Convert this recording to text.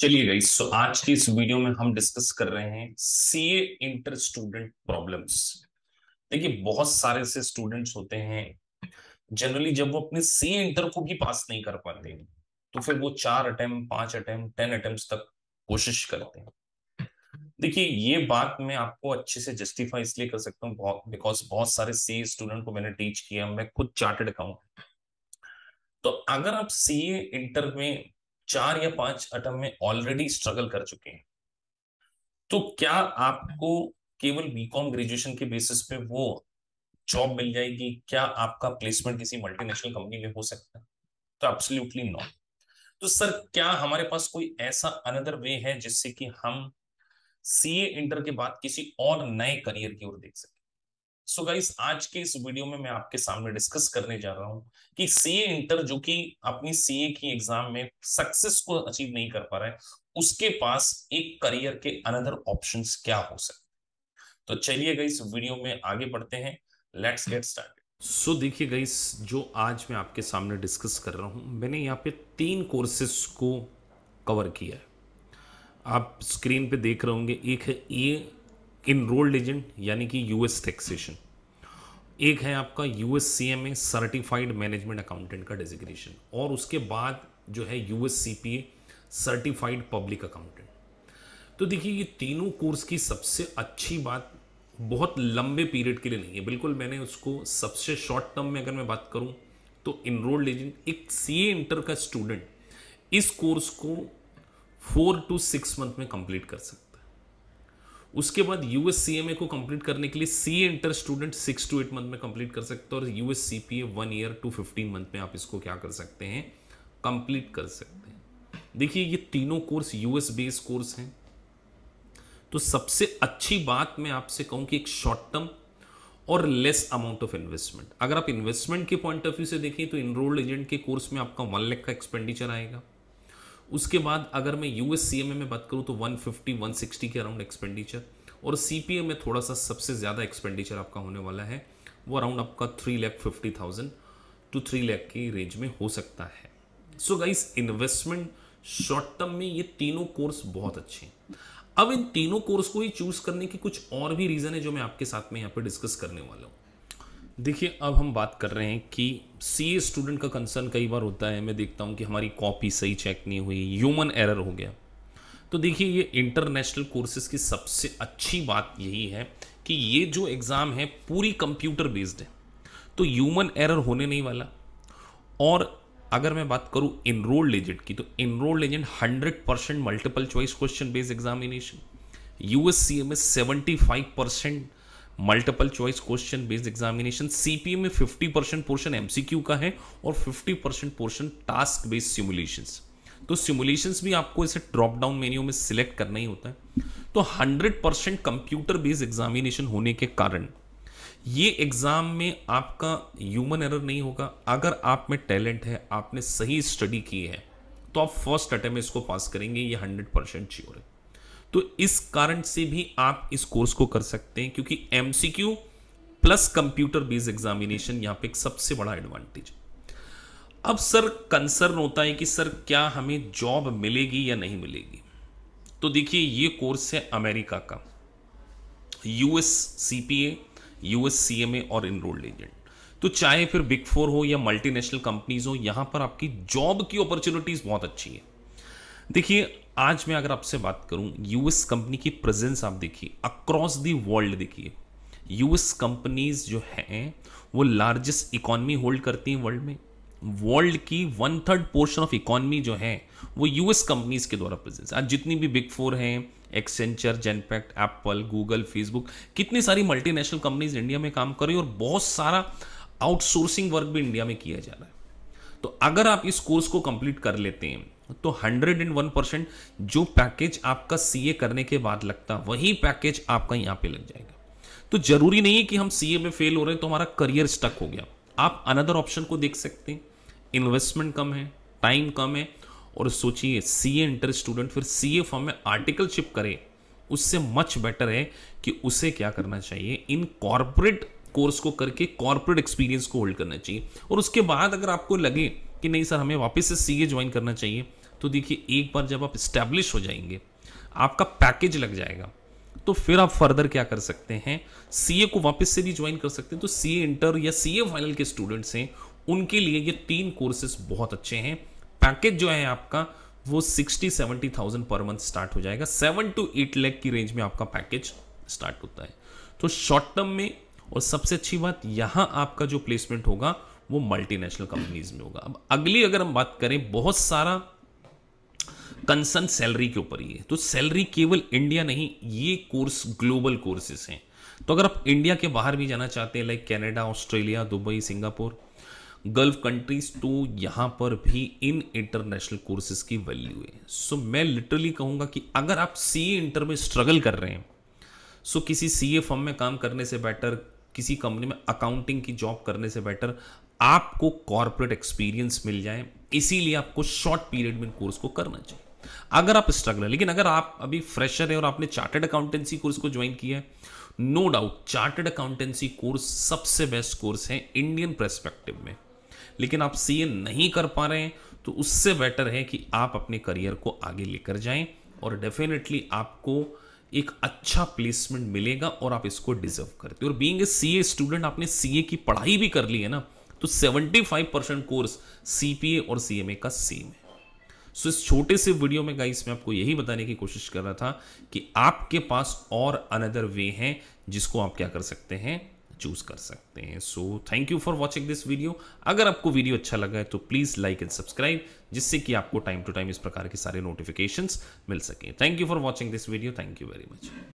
चलिए गई सो आज की इस वीडियो में हम डिस्कस कर रहे हैं C A inter student problems देखिए बहुत सारे से स्टूडेंट्स होते हैं जनरली जब वो अपने सी ए इंटर को भी पास नहीं कर पाते तो फिर वो चार अटेम्प्ट पांच अटेम्प्ट टेन अटेम्प्ट तक कोशिश करते हैं देखिए ये बात मैं आपको अच्छे से जस्टिफाई इसलिए कर सकता हूँ बिकॉज बहुत सारे सी ए स्टूडेंट को मैंने टीच किया मैं खुद चार्टेड अकाउंट तो अगर आप सी ए इंटर में चार या पांच अटम में ऑलरेडी स्ट्रगल कर चुके हैं तो क्या आपको केवल बीकॉम ग्रेजुएशन के बेसिस पे वो जॉब मिल जाएगी क्या आपका प्लेसमेंट किसी मल्टीनेशनल कंपनी में हो सकता है तो एब्सोल्युटली नॉट तो सर क्या हमारे पास कोई ऐसा अनदर वे है जिससे कि हम सीए इंटर के बाद किसी और नए करियर की ओर देख सकें सो गाइस आज के इस वीडियो में मैं आपके सामने डिस्कस करने जा रहा हूँ कि सीए इंटर जो कि अपनी सीए की एग्जाम में सक्सेस को अचीव नहीं कर पा रहा है उसके पास एक करियर के अनदर ऑप्शन क्या हो सकते तो चलिए गई वीडियो में आगे बढ़ते हैं लेट्स गेट स्टार्ट सो देखिए गई जो आज मैं आपके सामने डिस्कस कर रहा हूँ मैंने यहाँ पे तीन कोर्सेस को कवर किया है आप स्क्रीन पे देख रहे होंगे एक है ई इनरोल्ड एजेंट यानी कि यूएस टैक्सेशन एक है आपका US C M A certified management accountant का डेजिग्नेशन और उसके बाद जो है US C P A certified public accountant तो देखिए ये तीनों कोर्स की सबसे अच्छी बात बहुत लंबे पीरियड के लिए नहीं है बिल्कुल मैंने उसको सबसे शॉर्ट टर्म में अगर मैं बात करूं तो इनरोल्ड एजेंट एक सी ए इंटर का स्टूडेंट इस कोर्स को फोर टू सिक्स मंथ में कंप्लीट कर सकता उसके बाद यूएस सी एम ए को कंप्लीट करने के लिए C inter student six to eight month में कंप्लीट कर सकते हो और US C P A one year to fifteen month में आप इसको क्या कर सकते हैं कंप्लीट कर सकते हैं देखिए ये तीनों कोर्स यूएस बेस कोर्स हैं तो सबसे अच्छी बात मैं आपसे कहूं कि एक शॉर्ट टर्म और लेस अमाउंट ऑफ इन्वेस्टमेंट अगर आप इन्वेस्टमेंट के पॉइंट ऑफ व्यू से देखें तो इनरोल्ड एजेंट के कोर्स में आपका वन लेख का एक्सपेंडिचर आएगा उसके बाद अगर मैं यू एस में बात करूँ तो 150 160 के अराउंड एक्सपेंडिचर और सी में थोड़ा सा सबसे ज़्यादा एक्सपेंडिचर आपका होने वाला है वो अराउंड आपका three lakh fifty thousand to three lakh की रेंज में हो सकता है so guys investment short term में ये तीनों कोर्स बहुत अच्छे हैं अब इन तीनों कोर्स को ही चूज करने के कुछ और भी रीजन है जो मैं आपके साथ में यहाँ पे डिस्कस करने वाला हूँ देखिए अब हम बात कर रहे हैं कि सी स्टूडेंट का कंसर्न कई बार होता है मैं देखता हूँ कि हमारी कॉपी सही चेक नहीं हुई ह्यूमन एरर हो गया तो देखिए ये इंटरनेशनल कोर्सेज की सबसे अच्छी बात यही है कि ये जो एग्ज़ाम है पूरी कंप्यूटर बेस्ड है तो ह्यूमन एरर होने नहीं वाला और अगर मैं बात करूँ इनरोल्ड एजेंट की तो enrolled agent hundred percent multiple choice question based examination U S C M S seventy five percent multiple choice question based examination CPA में 50 परसेंट पोर्शन एमसीक्यू का है और 50 percent portion task based simulation तो simulation भी आपको इसे drop down menu में select करना ही होता है तो 100 परसेंट कंप्यूटर बेस्ड एग्जामिनेशन होने के कारण ये एग्ज़ाम में आपका ह्यूमन एरर नहीं होगा अगर आप में टैलेंट है आपने सही स्टडी की है तो आप फर्स्ट अटेम्प्ट इसको पास करेंगे ये हंड्रेड परसेंट श्योर है तो इस कारण से भी आप इस कोर्स को कर सकते हैं क्योंकि MCQ plus computer based examination यहां पे एक सबसे बड़ा एडवांटेज अब सर कंसर्न होता है कि सर क्या हमें जॉब मिलेगी या नहीं मिलेगी तो देखिए ये कोर्स है अमेरिका का यूएस सीपीए यूएस सीएमए और इनरोल्ड एजेंट तो चाहे फिर बिग फोर हो या मल्टीनेशनल कंपनीज हो यहां पर आपकी जॉब की अपॉर्चुनिटीज बहुत अच्छी है देखिए आज मैं अगर आपसे बात करूं यूएस कंपनी की प्रेजेंस आप देखिए अक्रॉस दी वर्ल्ड देखिए यूएस कंपनीज जो हैं वो लार्जेस्ट इकोनॉमी होल्ड करती हैं वर्ल्ड में वर्ल्ड की one third portion of economy जो है वो यूएस कंपनीज के द्वारा प्रेजेंस आज जितनी भी बिग फोर हैं Accenture Genpact Apple Google Facebook कितनी सारी मल्टीनेशनल कंपनीज इंडिया में काम कर रही है और बहुत सारा आउटसोर्सिंग वर्क भी इंडिया में किया जा रहा है तो अगर आप इस कोर्स को कंप्लीट कर लेते हैं तो हंड्रेड एंड वन परसेंट जो पैकेज आपका सीए करने के बाद लगता वही पैकेज आपका यहाँ पे लग जाएगा तो जरूरी नहीं है कि हम सीए में फेल हो रहे हैं तो हमारा करियर स्टक हो गया आप अनदर ऑप्शन को देख सकते हैं इन्वेस्टमेंट कम है टाइम कम है और सोचिए सी ए इंटर स्टूडेंट फिर सी ए फॉर्म में आर्टिकलशिप करे उससे मच बेटर है कि उसे क्या करना चाहिए इन कॉरपोरेट कोर्स को करके कॉरपोरेट एक्सपीरियंस को होल्ड करना चाहिए और उसके बाद अगर आपको लगे कि नहीं सर हमें वापस से सीए ज्वाइन करना चाहिए तो देखिए एक बार जब आप स्टैब्लिश हो जाएंगे आपका पैकेज लग जाएगा तो फिर आप फर्दर क्या कर सकते हैं सीए को वापस से भी ज्वाइन कर सकते हैं तो सीए इंटर या सीए फाइनल के स्टूडेंट्स हैं उनके लिए ये तीन कोर्सेस बहुत अच्छे हैं पैकेज जो है आपका वो sixty seventy thousand per month start हो जाएगा सेवन टू एट लैख की रेंज में आपका पैकेज स्टार्ट होता है तो शॉर्ट टर्म में और सबसे अच्छी बात यहां आपका जो प्लेसमेंट होगा वो मल्टीनेशनल कंपनीज में होगा अब अगली अगर हम बात करें बहुत सारा कंसर्न सैलरी के ऊपर ही है तो सैलरी केवल इंडिया नहीं ये कोर्स ग्लोबल कोर्सेज हैं तो अगर आप इंडिया के बाहर भी जाना चाहते हैं like Canada Australia Dubai Singapore gulf countries तो यहां पर भी इन इंटरनेशनल कोर्सेज की वैल्यू है सो so, मैं लिटरली कहूंगा कि अगर आप सी इंटर में स्ट्रगल कर रहे हैं सो so, किसी सी ए फॉर्म में काम करने से बेटर किसी कंपनी में अकाउंटिंग की जॉब करने से बेटर आपको कॉरपोरेट एक्सपीरियंस मिल जाए इसीलिए आपको शॉर्ट पीरियड में कोर्स को करना चाहिए अगर आप स्ट्रगल है लेकिन अगर आप अभी फ्रेशर है और आपने चार्टेड अकाउंटेंसी कोर्स को ज्वाइन किया है no doubt chartered accountancy course सबसे बेस्ट कोर्स है इंडियन परस्पेक्टिव में लेकिन आप सी नहीं कर पा रहे हैं तो उससे बेटर है कि आप अपने करियर को आगे लेकर जाएं और डेफिनेटली आपको एक अच्छा प्लेसमेंट मिलेगा और आप इसको डिजर्व करते हो और बीइंग ए सीए स्टूडेंट आपने सीए की पढ़ाई भी कर ली है ना तो 75 परसेंट कोर्स सीपीए और सीएमए का सेम है सो इस छोटे से वीडियो में गाइस मैं आपको यही बताने की कोशिश कर रहा था कि आपके पास और अनदर वे हैं जिसको आप क्या कर सकते हैं चूज कर सकते हैं so thank you for watching this video अगर आपको वीडियो अच्छा लगा है तो प्लीज लाइक एंड सब्सक्राइब जिससे कि आपको टाइम टू टाइम इस प्रकार के सारे नोटिफिकेशंस मिल सकें thank you for watching this video thank you very much